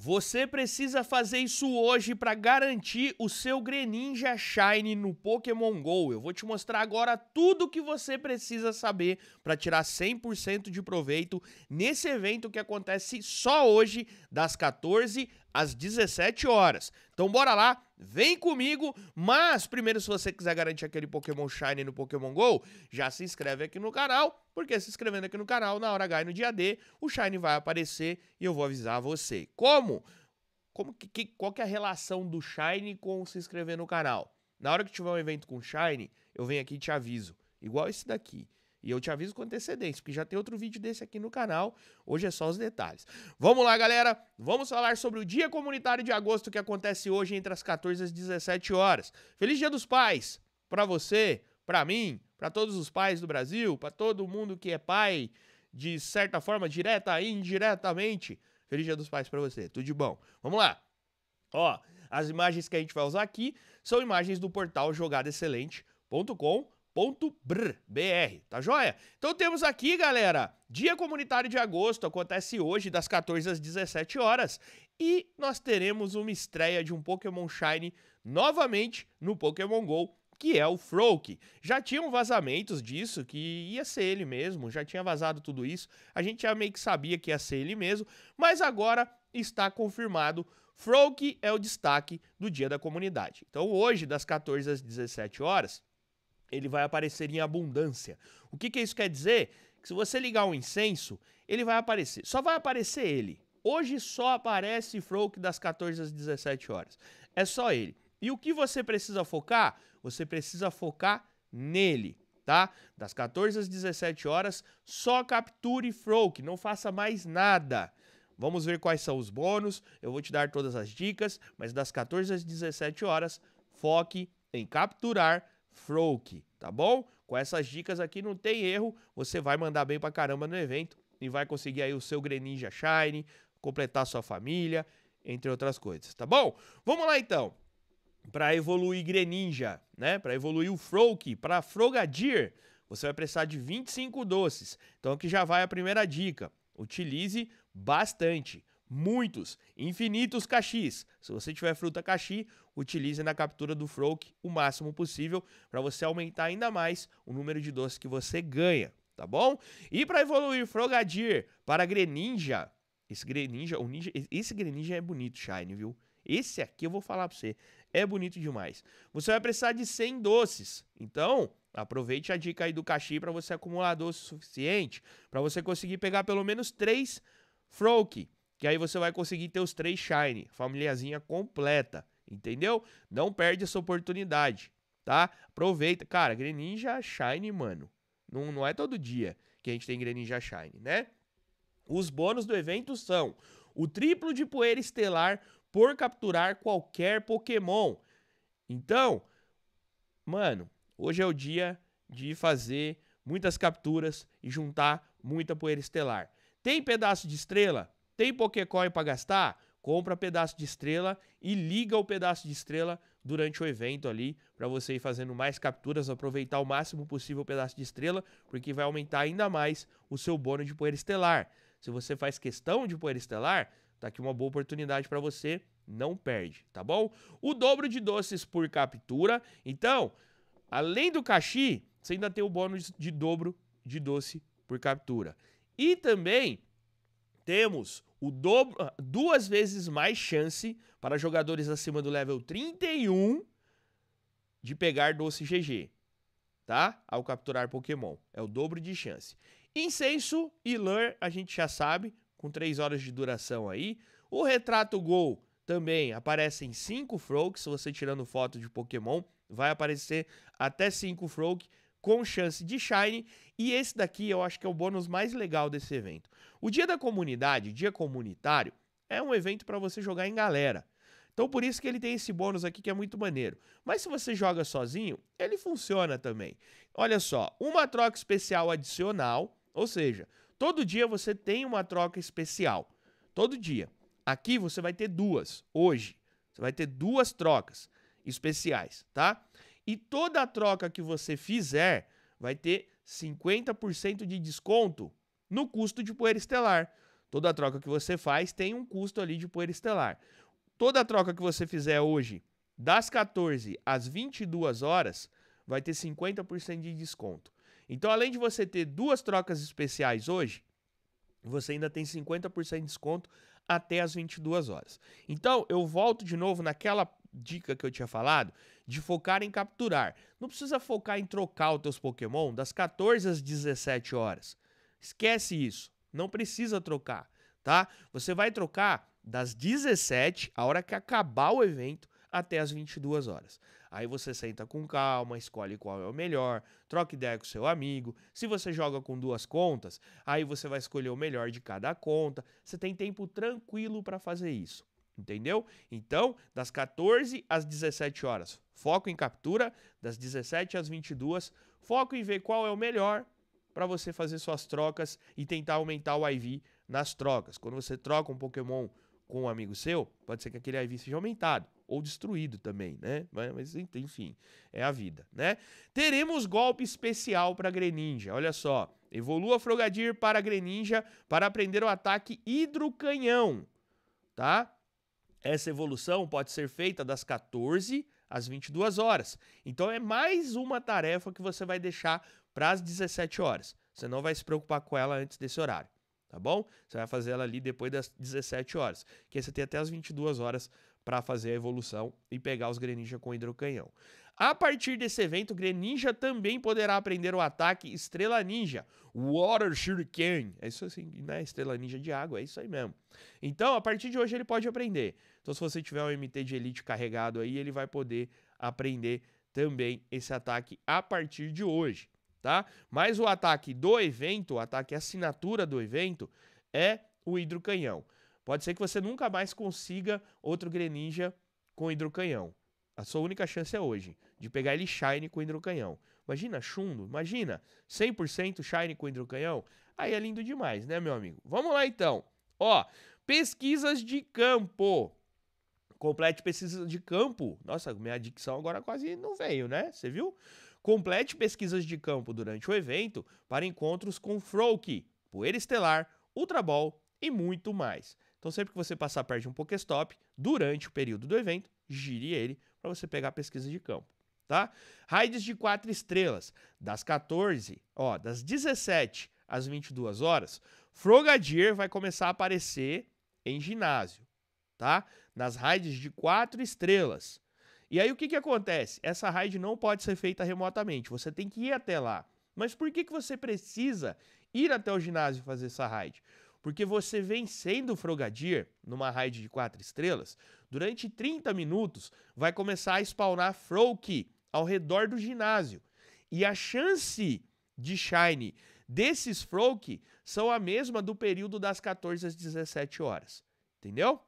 Você precisa fazer isso hoje para garantir o seu Greninja Shine no Pokémon GO. Eu vou te mostrar agora tudo o que você precisa saber para tirar 100% de proveito nesse evento que acontece só hoje, das 14 às 17 horas. Então bora lá, vem comigo, mas primeiro se você quiser garantir aquele Pokémon Shine no Pokémon GO, já se inscreve aqui no canal, porque se inscrevendo aqui no canal, na hora H e no dia D, o Shine vai aparecer e eu vou avisar você. Como? Como que, que qual que é a relação do Shine com se inscrever no canal? Na hora que tiver um evento com Shine, eu venho aqui e te aviso. Igual esse daqui. E eu te aviso com antecedência, porque já tem outro vídeo desse aqui no canal. Hoje é só os detalhes. Vamos lá, galera. Vamos falar sobre o Dia Comunitário de Agosto que acontece hoje entre as 14 e as 17 horas. Feliz Dia dos Pais para você, para mim, para todos os pais do Brasil, para todo mundo que é pai de certa forma, direta e indiretamente. Feliz Dia dos Pais para você. Tudo de bom. Vamos lá. Ó, as imagens que a gente vai usar aqui são imagens do portal jogadaexcelente.com .br, tá joia? Então temos aqui, galera, Dia Comunitário de Agosto acontece hoje das 14 às 17 horas e nós teremos uma estreia de um Pokémon Shine novamente no Pokémon Go que é o Froak. Já tinham vazamentos disso, que ia ser ele mesmo, já tinha vazado tudo isso, a gente já meio que sabia que ia ser ele mesmo, mas agora está confirmado. Froak é o destaque do Dia da Comunidade. Então hoje, das 14 às 17 horas, ele vai aparecer em abundância. O que, que isso quer dizer? Que se você ligar um incenso, ele vai aparecer. Só vai aparecer ele. Hoje só aparece Froke das 14 às 17 horas. É só ele. E o que você precisa focar? Você precisa focar nele, tá? Das 14 às 17 horas, só capture Froke, não faça mais nada. Vamos ver quais são os bônus, eu vou te dar todas as dicas, mas das 14 às 17 horas, foque em capturar Froke, tá bom? Com essas dicas aqui não tem erro, você vai mandar bem pra caramba no evento e vai conseguir aí o seu Greninja Shine, completar sua família, entre outras coisas, tá bom? Vamos lá então. Para evoluir Greninja, né? Para evoluir o Froke, para Frogadier, você vai precisar de 25 doces. Então aqui já vai a primeira dica. Utilize bastante muitos, infinitos caxis. Se você tiver fruta caxi, utilize na captura do froke o máximo possível para você aumentar ainda mais o número de doces que você ganha, tá bom? E para evoluir Frogadir para Greninja, esse Greninja, o ninja, esse Greninja é bonito, Shine, viu? Esse aqui eu vou falar para você, é bonito demais. Você vai precisar de 100 doces, então aproveite a dica aí do Caxi para você acumular doce suficiente, para você conseguir pegar pelo menos 3 froke que aí você vai conseguir ter os três Shine, familiazinha completa, entendeu? Não perde essa oportunidade, tá? Aproveita. Cara, Greninja Shine, mano. Não, não é todo dia que a gente tem Greninja Shine, né? Os bônus do evento são o triplo de poeira estelar por capturar qualquer Pokémon. Então, mano, hoje é o dia de fazer muitas capturas e juntar muita poeira estelar. Tem pedaço de estrela? Tem Pokécoin para gastar? Compra pedaço de estrela e liga o pedaço de estrela durante o evento ali para você ir fazendo mais capturas, aproveitar o máximo possível o pedaço de estrela, porque vai aumentar ainda mais o seu bônus de poeira estelar. Se você faz questão de poeira estelar, tá aqui uma boa oportunidade para você, não perde, tá bom? O dobro de doces por captura. Então, além do caxi, você ainda tem o bônus de dobro de doce por captura. E também temos o dobro, ah, duas vezes mais chance para jogadores acima do level 31 de pegar doce GG, tá? Ao capturar Pokémon. É o dobro de chance. Incenso e Lure, a gente já sabe, com 3 horas de duração aí. O Retrato Gol também aparece em 5 Frogs, se você tirando foto de Pokémon, vai aparecer até 5 Frog com chance de Shine. E esse daqui eu acho que é o bônus mais legal desse evento. O Dia da Comunidade, Dia Comunitário, é um evento para você jogar em galera. Então por isso que ele tem esse bônus aqui que é muito maneiro. Mas se você joga sozinho, ele funciona também. Olha só, uma troca especial adicional, ou seja, todo dia você tem uma troca especial. Todo dia. Aqui você vai ter duas hoje. Você vai ter duas trocas especiais, tá? E toda troca que você fizer vai ter 50% de desconto no custo de poeira estelar. Toda troca que você faz tem um custo ali de poeira estelar. Toda troca que você fizer hoje, das 14 às 22 horas, vai ter 50% de desconto. Então, além de você ter duas trocas especiais hoje, você ainda tem 50% de desconto até as 22 horas. Então, eu volto de novo naquela dica que eu tinha falado de focar em capturar. Não precisa focar em trocar os teus Pokémon das 14 às 17 horas. Esquece isso. Não precisa trocar, tá? Você vai trocar das 17, a hora que acabar o evento, até as 22 horas. Aí você senta com calma, escolhe qual é o melhor, troca ideia com seu amigo. Se você joga com duas contas, aí você vai escolher o melhor de cada conta. Você tem tempo tranquilo para fazer isso entendeu? Então, das 14 às 17 horas, foco em captura, das 17 às 22, foco em ver qual é o melhor para você fazer suas trocas e tentar aumentar o IV nas trocas. Quando você troca um Pokémon com um amigo seu, pode ser que aquele IV seja aumentado ou destruído também, né? Mas enfim, é a vida, né? Teremos golpe especial para Greninja, olha só. Evolua Frogadir para Greninja para aprender o ataque Hidrocanhão, tá? Essa evolução pode ser feita das 14 às 22 horas. Então é mais uma tarefa que você vai deixar para as 17 horas. Você não vai se preocupar com ela antes desse horário, tá bom? Você vai fazer ela ali depois das 17 horas, que aí você tem até as 22 horas para fazer a evolução e pegar os Greninja com hidrocanhão. A partir desse evento, Greninja também poderá aprender o ataque Estrela Ninja, Water Shuriken. É isso assim, né? Estrela Ninja de água, é isso aí mesmo. Então, a partir de hoje ele pode aprender. Então, se você tiver um MT de Elite carregado aí, ele vai poder aprender também esse ataque a partir de hoje, tá? Mas o ataque do evento, o ataque assinatura do evento, é o hidrocanhão. Pode ser que você nunca mais consiga outro Greninja com hidrocanhão. A sua única chance é hoje, de pegar ele Shine com hidrocanhão. Imagina, chundo, imagina, 100% Shine com hidrocanhão. Aí é lindo demais, né, meu amigo? Vamos lá, então. Ó, pesquisas de campo. Complete pesquisas de campo. Nossa, minha adicção agora quase não veio, né? Você viu? Complete pesquisas de campo durante o evento para encontros com Froke, Poeira Estelar, Ultra Ball e muito mais. Então, sempre que você passar perto de um Pokéstop, durante o período do evento, gire ele para você pegar a pesquisa de campo. Tá? Raids de 4 estrelas, das 14, ó, das 17 às 22 horas, Frogadier vai começar a aparecer em ginásio, tá? Nas raids de 4 estrelas. E aí o que, que acontece? Essa raid não pode ser feita remotamente, você tem que ir até lá. Mas por que, que você precisa ir até o ginásio fazer essa raid? porque você vem sendo Frogadier numa raid de 4 estrelas, durante 30 minutos vai começar a spawnar Froke ao redor do ginásio. E a chance de Shine desses Froke são a mesma do período das 14 às 17 horas. Entendeu?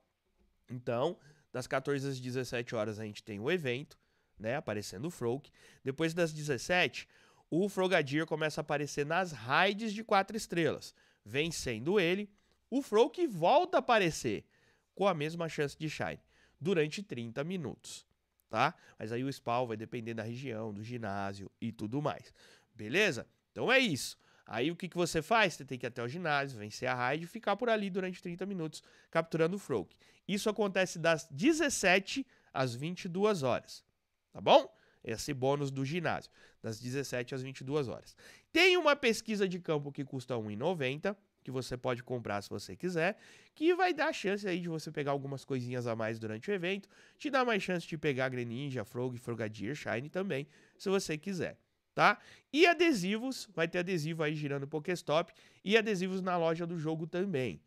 Então, das 14 às 17 horas a gente tem o evento, né? Aparecendo o Froke. Depois das 17, o Frogadier começa a aparecer nas raids de 4 estrelas. Vencendo ele, o Froke volta a aparecer com a mesma chance de Shine durante 30 minutos, tá? Mas aí o spawn vai depender da região, do ginásio e tudo mais, beleza? Então é isso. Aí o que, que você faz? Você tem que ir até o ginásio, vencer a raid e ficar por ali durante 30 minutos capturando o Froke. Isso acontece das 17 às 22 horas, tá bom? esse bônus do ginásio, das 17 às 22 horas. Tem uma pesquisa de campo que custa R$ 1,90 que você pode comprar se você quiser, que vai dar a chance aí de você pegar algumas coisinhas a mais durante o evento, te dá mais chance de pegar Greninja, Frog, Frogadier, Shine também, se você quiser, tá? E adesivos, vai ter adesivo aí girando Pokéstop e adesivos na loja do jogo também,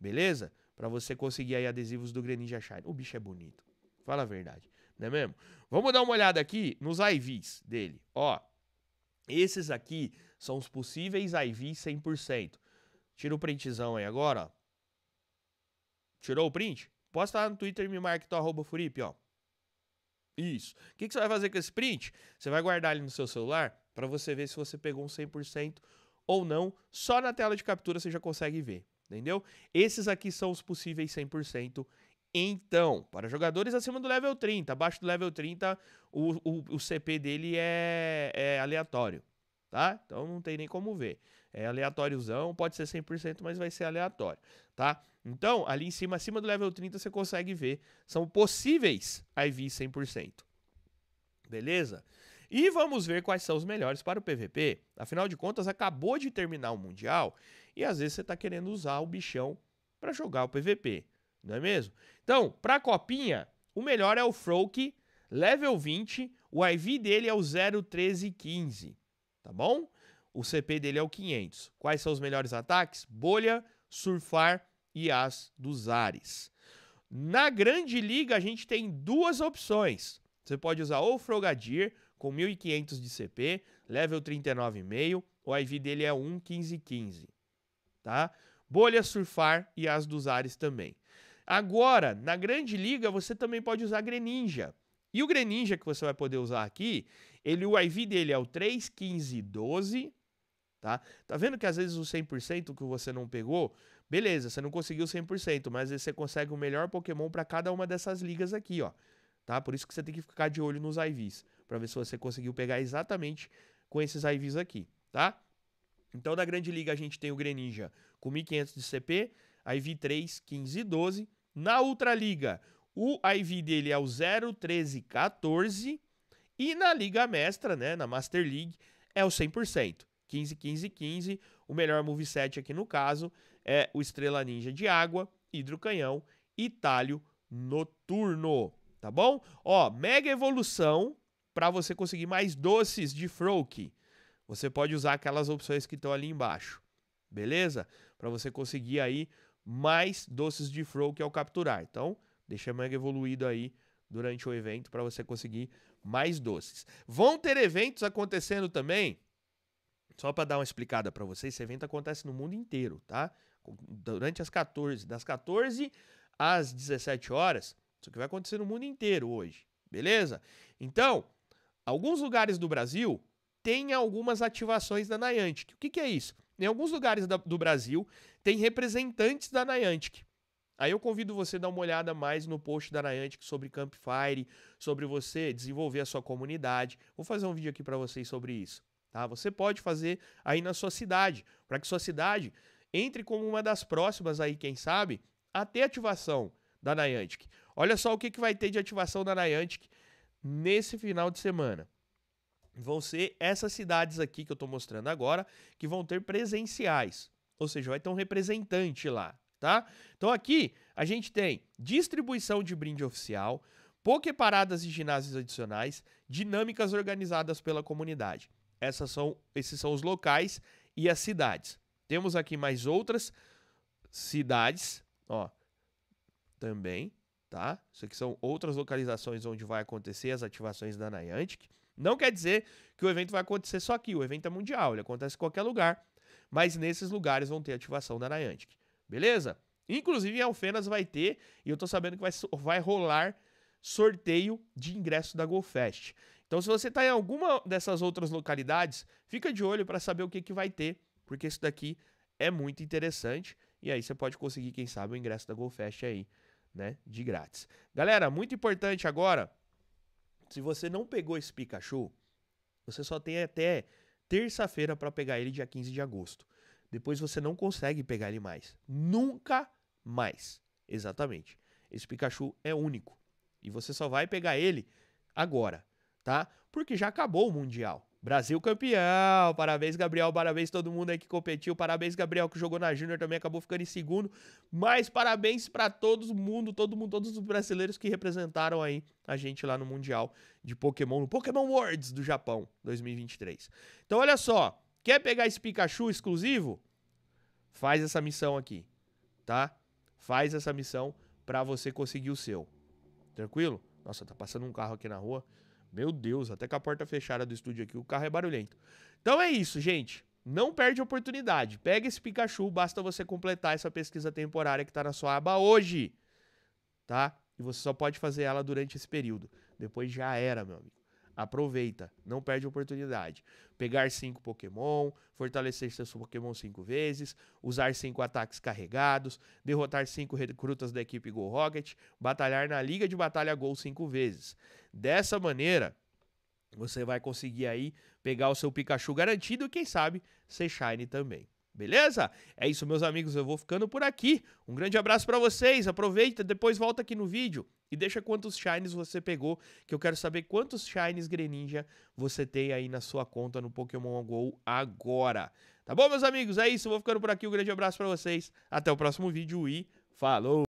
beleza? Para você conseguir aí adesivos do Greninja Shine. O bicho é bonito, fala a verdade não é mesmo? Vamos dar uma olhada aqui nos IVs dele. Ó, esses aqui são os possíveis IVs 100%. Tira o printzão aí agora, ó. Tirou o print? Posta lá no Twitter e me marca teu então, arroba Furipe, ó. Isso. O que, que você vai fazer com esse print? Você vai guardar ele no seu celular para você ver se você pegou um 100% ou não. Só na tela de captura você já consegue ver, entendeu? Esses aqui são os possíveis 100% então, para jogadores acima do level 30, abaixo do level 30, o, o, o CP dele é, é aleatório, tá? Então não tem nem como ver. É aleatóriozão, pode ser 100%, mas vai ser aleatório, tá? Então, ali em cima, acima do level 30, você consegue ver. São possíveis IV 100%. Beleza? E vamos ver quais são os melhores para o PVP. Afinal de contas, acabou de terminar o Mundial e às vezes você está querendo usar o bichão para jogar o PVP não é mesmo? Então, para a copinha, o melhor é o Froke, level 20, o IV dele é o 01315, tá bom? O CP dele é o 500. Quais são os melhores ataques? Bolha, Surfar e As dos Ares. Na Grande Liga, a gente tem duas opções. Você pode usar ou o Frogadir com 1500 de CP, level 39,5, o IV dele é 11515, tá? Bolha, Surfar e As dos Ares também. Agora, na grande liga, você também pode usar Greninja. E o Greninja que você vai poder usar aqui, ele o IV dele é o 3, 15, 12, tá? Tá vendo que às vezes o 100% que você não pegou, beleza, você não conseguiu 100%, mas você consegue o melhor Pokémon para cada uma dessas ligas aqui, ó. Tá? Por isso que você tem que ficar de olho nos IVs, para ver se você conseguiu pegar exatamente com esses IVs aqui, tá? Então, na Grande Liga, a gente tem o Greninja com 1.500 de CP, IV 3, 15 e 12. Na Ultraliga, o IV dele é o 14. e na Liga Mestra, né, na Master League, é o 100%. 15, 15, 15. O melhor moveset aqui no caso é o Estrela Ninja de Água, Hidrocanhão e Talho Noturno. Tá bom? Ó, mega evolução para você conseguir mais doces de Froak. Você pode usar aquelas opções que estão ali embaixo. Beleza? Para você conseguir aí mais doces de Fro que ao é capturar. Então, deixa a manga evoluído aí durante o evento para você conseguir mais doces. Vão ter eventos acontecendo também. Só para dar uma explicada para vocês, esse evento acontece no mundo inteiro, tá? Durante as 14, das 14 às 17 horas, isso que vai acontecer no mundo inteiro hoje, beleza? Então, alguns lugares do Brasil têm algumas ativações da Niantic. O que, que é isso? Em alguns lugares do Brasil tem representantes da Niantic. Aí eu convido você a dar uma olhada mais no post da Niantic sobre Campfire, sobre você desenvolver a sua comunidade. Vou fazer um vídeo aqui para vocês sobre isso, tá? Você pode fazer aí na sua cidade, para que sua cidade entre como uma das próximas aí, quem sabe, até ativação da Niantic. Olha só o que, que vai ter de ativação da Niantic nesse final de semana. Vão ser essas cidades aqui que eu estou mostrando agora que vão ter presenciais, ou seja, vai ter um representante lá, tá? Então aqui a gente tem distribuição de brinde oficial, poké paradas e ginásios adicionais, dinâmicas organizadas pela comunidade. Essas são, esses são os locais e as cidades. Temos aqui mais outras cidades, ó, também, tá? Isso aqui são outras localizações onde vai acontecer as ativações da Niantic. Não quer dizer que o evento vai acontecer só aqui, o evento é mundial, ele acontece em qualquer lugar mas nesses lugares vão ter ativação da Niantic. Beleza? Inclusive em Alfenas vai ter, e eu tô sabendo que vai, vai rolar sorteio de ingresso da GoFest. Então, se você está em alguma dessas outras localidades, fica de olho para saber o que, que vai ter, porque isso daqui é muito interessante. E aí você pode conseguir, quem sabe, o ingresso da GoFest aí, né? De grátis. Galera, muito importante agora. Se você não pegou esse Pikachu, você só tem até terça-feira para pegar ele dia 15 de agosto. Depois você não consegue pegar ele mais. Nunca mais. Exatamente. Esse Pikachu é único. E você só vai pegar ele agora, tá? Porque já acabou o Mundial. Brasil campeão! Parabéns, Gabriel. Parabéns todo mundo aí que competiu. Parabéns, Gabriel, que jogou na Júnior também, acabou ficando em segundo. Mas parabéns para todo mundo, todo mundo, todos os brasileiros que representaram aí a gente lá no Mundial de Pokémon, no Pokémon Worlds do Japão 2023. Então, olha só. Quer pegar esse Pikachu exclusivo? Faz essa missão aqui, tá? Faz essa missão para você conseguir o seu. Tranquilo? Nossa, tá passando um carro aqui na rua. Meu Deus, até com a porta fechada do estúdio aqui, o carro é barulhento. Então é isso, gente. Não perde a oportunidade. Pega esse Pikachu, basta você completar essa pesquisa temporária que está na sua aba hoje, tá? E você só pode fazer ela durante esse período. Depois já era, meu amigo. Aproveita, não perde a oportunidade. Pegar 5 Pokémon, fortalecer seu Pokémon 5 vezes, usar 5 ataques carregados, derrotar 5 recrutas da equipe Go Rocket, batalhar na Liga de Batalha Gol 5 vezes. Dessa maneira, você vai conseguir aí pegar o seu Pikachu garantido e quem sabe ser Shine também. Beleza? É isso, meus amigos, eu vou ficando por aqui. Um grande abraço para vocês. Aproveita, depois volta aqui no vídeo e deixa quantos shines você pegou, que eu quero saber quantos shines Greninja você tem aí na sua conta no Pokémon Go agora. Tá bom, meus amigos? É isso, eu vou ficando por aqui. Um grande abraço para vocês. Até o próximo vídeo e falou.